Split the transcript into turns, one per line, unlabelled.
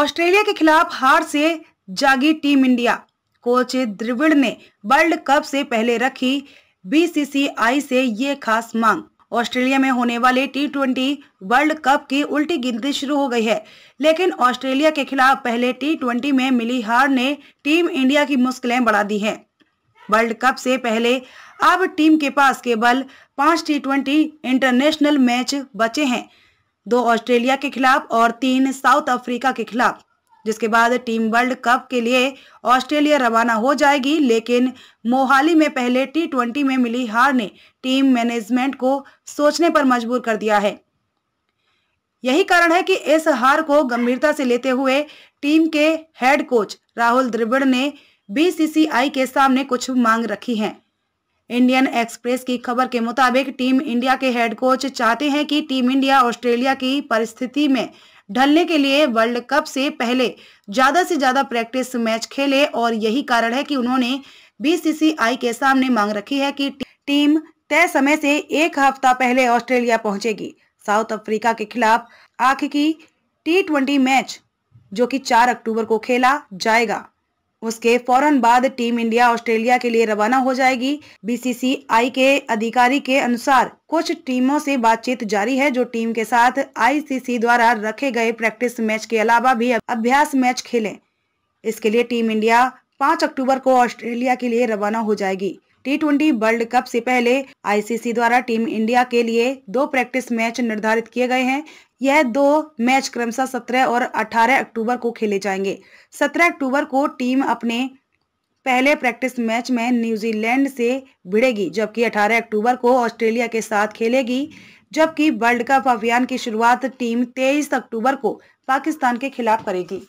Australia के खिलाफ हार से जागी टीम इंडिया कोच द्रविड़ ने वर्ल्ड कप से पहले रखी बीसीसीआई से ये खास मांग ऑस्ट्रेलिया में होने वाले टी ट्वेंटी वर्ल्ड कप की उल्टी गिनती शुरू हो गई है लेकिन ऑस्ट्रेलिया के खिलाफ पहले टी ट्वेंटी में मिली हार ने टीम इंडिया की मुश्किलें बढ़ा दी हैं वर्ल्ड कप से पहले अब टीम के पास केवल पांच टी ट्वेंटी इंटरनेशनल मैच बचे हैं दो ऑस्ट्रेलिया के खिलाफ और तीन साउथ अफ्रीका के खिलाफ जिसके बाद टीम वर्ल्ड कप के लिए ऑस्ट्रेलिया रवाना हो जाएगी लेकिन मोहाली में पहले टी ट्वेंटी में मिली हार ने टीम मैनेजमेंट को सोचने पर मजबूर कर दिया है यही कारण है कि इस हार को गंभीरता से लेते हुए टीम के हेड कोच राहुल द्रिबड़ ने बीसीसीआई के सामने कुछ मांग रखी हैं इंडियन एक्सप्रेस की खबर के मुताबिक टीम इंडिया के हेड कोच चाहते हैं कि टीम इंडिया ऑस्ट्रेलिया की परिस्थिति में ढलने के लिए वर्ल्ड कप से पहले ज़्यादा से ज़्यादा प्रैक्टिस मैच खेले और यही कारण है कि उन्होंने बीसीसीआई के सामने मांग रखी है कि टीम तय समय से एक हफ्ता पहले ऑस्ट्रेलिया पहुंचेगी साउथ अफ्रीका के खिलाफ आखिर की टी ट्वेंटी मैच जो कि 4 अक्टूबर को खेला जाएगा उसके फौरन बाद टीम इंडिया ऑस्ट्रेलिया के लिए रवाना हो जाएगी बीसीसीआई के अधिकारी के अनुसार कुछ टीमों से बातचीत जारी है जो टीम के साथ आईसीसी द्वारा रखे गए प्रैक्टिस मैच के अलावा भी अभ्यास मैच खेलें इसके लिए टीम इंडिया 5 अक्टूबर को ऑस्ट्रेलिया के लिए रवाना हो जाएगी टी ट्वेंटी वर्ल्ड कप से पहले आईसीसी द्वारा टीम इंडिया के लिए दो प्रैक्टिस मैच निर्धारित किए गए हैं यह दो मैच क्रमशः सत्रह और अठारह अक्टूबर को खेले जाएंगे सत्रह अक्टूबर को टीम अपने पहले प्रैक्टिस मैच में न्यूजीलैंड से भिड़ेगी जबकि 18 अक्टूबर को ऑस्ट्रेलिया के साथ खेलेगी जबकि वर्ल्ड कप अभियान की शुरुआत टीम 23 अक्टूबर को पाकिस्तान के खिलाफ करेगी